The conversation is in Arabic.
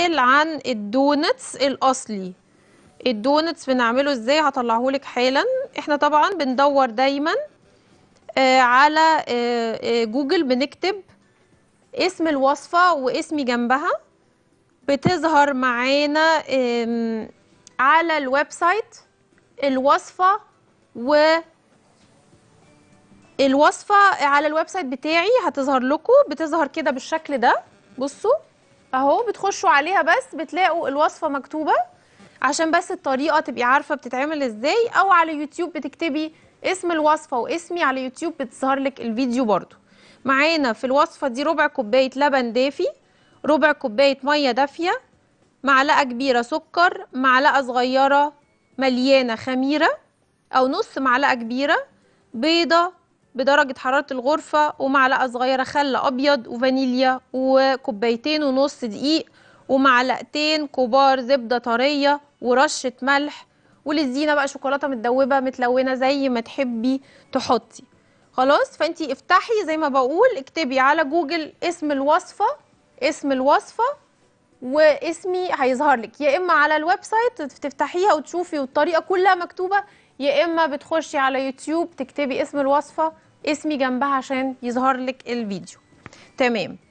عن الدونتس الاصلي الدونتس بنعمله ازاي هطلعهولك حالا احنا طبعا بندور دايما آه، على آه، آه، جوجل بنكتب اسم الوصفة واسمي جنبها بتظهر معانا على الويب سايت الوصفة و الوصفة على الويب سايت بتاعي هتظهر لكم بتظهر كده بالشكل ده بصوا اهو بتخشوا عليها بس بتلاقوا الوصفه مكتوبه عشان بس الطريقه تبقي عارفه بتتعمل ازاي او على يوتيوب بتكتبي اسم الوصفه واسمي على يوتيوب بتظهر لك الفيديو برده معانا في الوصفه دي ربع كوبايه لبن دافي ربع كوبايه ميه دافيه معلقه كبيره سكر معلقه صغيره مليانه خميره او نص معلقه كبيره بيضه بدرجة حرارة الغرفة ومعلقة صغيرة خل أبيض وفانيليا وكوبايتين ونص دقيق ومعلقتين كبار زبدة طرية ورشة ملح وللزينة بقى شوكولاتة متدوبة متلونة زي ما تحبي تحطي خلاص فانتي افتحي زي ما بقول اكتبي على جوجل اسم الوصفة اسم الوصفة واسمي هيظهر لك يا اما على الويب سايت تفتحيها وتشوفي والطريقه كلها مكتوبه يا اما بتخشي على يوتيوب تكتبي اسم الوصفه اسمي جنبها عشان يظهر لك الفيديو تمام